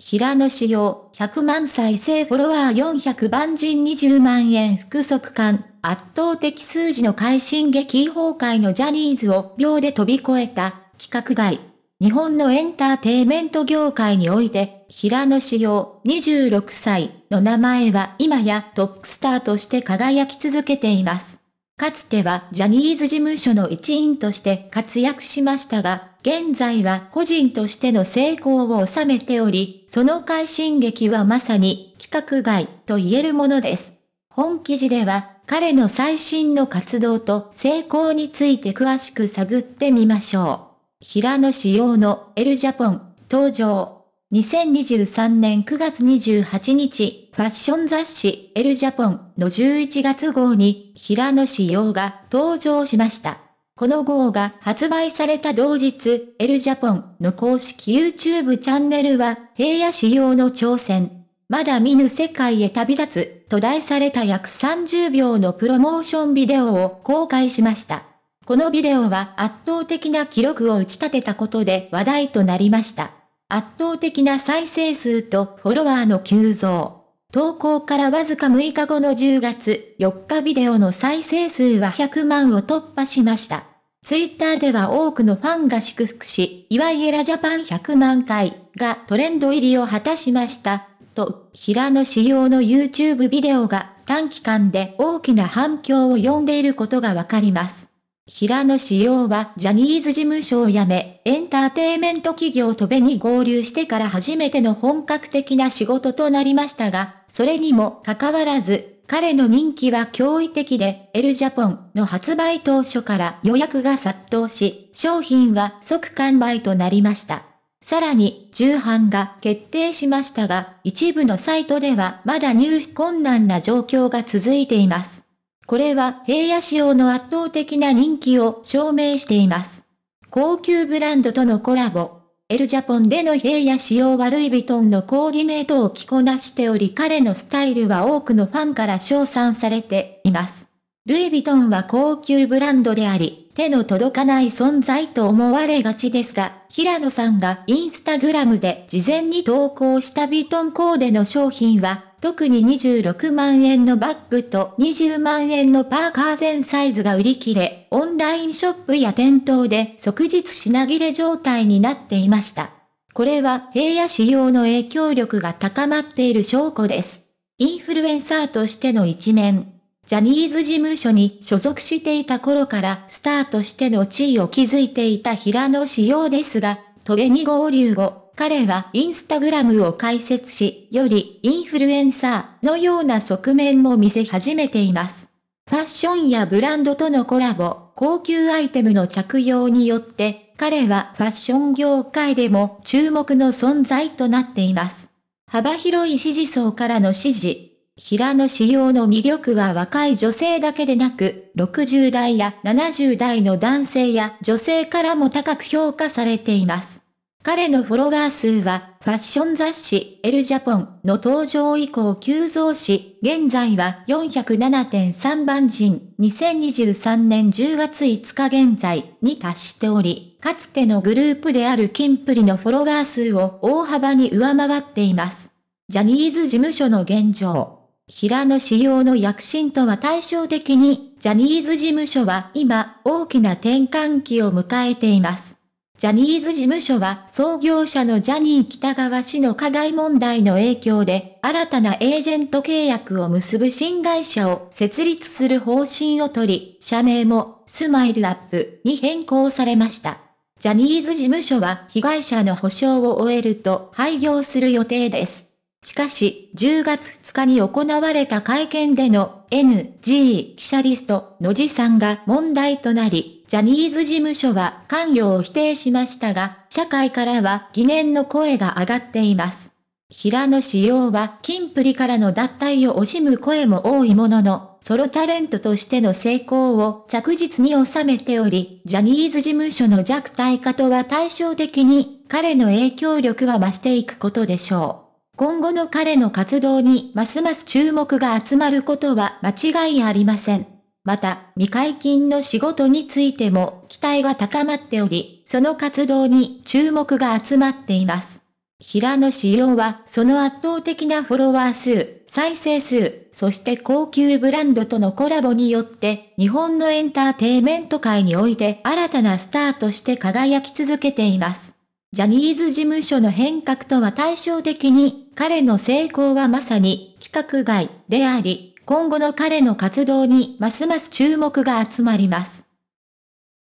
平野紫耀、100万再生フォロワー400万人20万円複足感、圧倒的数字の快進撃崩壊のジャニーズを秒で飛び越えた、企画外。日本のエンターテイメント業界において、平野紫耀、26歳の名前は今やトップスターとして輝き続けています。かつてはジャニーズ事務所の一員として活躍しましたが、現在は個人としての成功を収めており、その快進撃はまさに企画外と言えるものです。本記事では、彼の最新の活動と成功について詳しく探ってみましょう。平野仕様のエルジャポン登場。2023年9月28日、ファッション雑誌エルジャポンの11月号に平野仕様が登場しました。この号が発売された同日、エルジャポンの公式 YouTube チャンネルは、平野仕様の挑戦。まだ見ぬ世界へ旅立つ、と題された約30秒のプロモーションビデオを公開しました。このビデオは圧倒的な記録を打ち立てたことで話題となりました。圧倒的な再生数とフォロワーの急増。投稿からわずか6日後の10月4日ビデオの再生数は100万を突破しました。ツイッターでは多くのファンが祝福し、いわゆるジャパン100万回がトレンド入りを果たしました。と、平野仕様の YouTube ビデオが短期間で大きな反響を呼んでいることがわかります。平野紫耀はジャニーズ事務所を辞め、エンターテイメント企業とべに合流してから初めての本格的な仕事となりましたが、それにもかかわらず、彼の人気は驚異的で、エルジャポンの発売当初から予約が殺到し、商品は即完売となりました。さらに、重版が決定しましたが、一部のサイトではまだ入手困難な状況が続いています。これは平野仕様の圧倒的な人気を証明しています。高級ブランドとのコラボ。エルジャポンでの平野仕様はルイ・ヴィトンのコーディネートを着こなしており彼のスタイルは多くのファンから称賛されています。ルイ・ヴィトンは高級ブランドであり、手の届かない存在と思われがちですが、平野さんがインスタグラムで事前に投稿したヴィトンコーデの商品は、特に26万円のバッグと20万円のパーカー全サイズが売り切れ、オンラインショップや店頭で即日品切れ状態になっていました。これは平野仕様の影響力が高まっている証拠です。インフルエンサーとしての一面。ジャニーズ事務所に所属していた頃からスターとしての地位を築いていた平野仕様ですが、トレニ合流後、彼はインスタグラムを開設し、よりインフルエンサーのような側面も見せ始めています。ファッションやブランドとのコラボ、高級アイテムの着用によって、彼はファッション業界でも注目の存在となっています。幅広い支持層からの支持。平野仕様の魅力は若い女性だけでなく、60代や70代の男性や女性からも高く評価されています。彼のフォロワー数は、ファッション雑誌、エルジャポンの登場以降急増し、現在は407.3万人、2023年10月5日現在に達しており、かつてのグループであるキンプリのフォロワー数を大幅に上回っています。ジャニーズ事務所の現状。平野仕様の躍進とは対照的に、ジャニーズ事務所は今、大きな転換期を迎えています。ジャニーズ事務所は創業者のジャニー北川氏の課題問題の影響で、新たなエージェント契約を結ぶ新会社を設立する方針を取り、社名もスマイルアップに変更されました。ジャニーズ事務所は被害者の保証を終えると廃業する予定です。しかし、10月2日に行われた会見での NG 記者リストの持さんが問題となり、ジャニーズ事務所は関与を否定しましたが、社会からは疑念の声が上がっています。平野紫耀は、金プリからの脱退を惜しむ声も多いものの、ソロタレントとしての成功を着実に収めており、ジャニーズ事務所の弱体化とは対照的に、彼の影響力は増していくことでしょう。今後の彼の活動にますます注目が集まることは間違いありません。また、未解禁の仕事についても期待が高まっており、その活動に注目が集まっています。平野紫耀は、その圧倒的なフォロワー数、再生数、そして高級ブランドとのコラボによって、日本のエンターテイメント界において新たなスターとして輝き続けています。ジャニーズ事務所の変革とは対照的に、彼の成功はまさに規格外であり、今後の彼の活動にますます注目が集まります。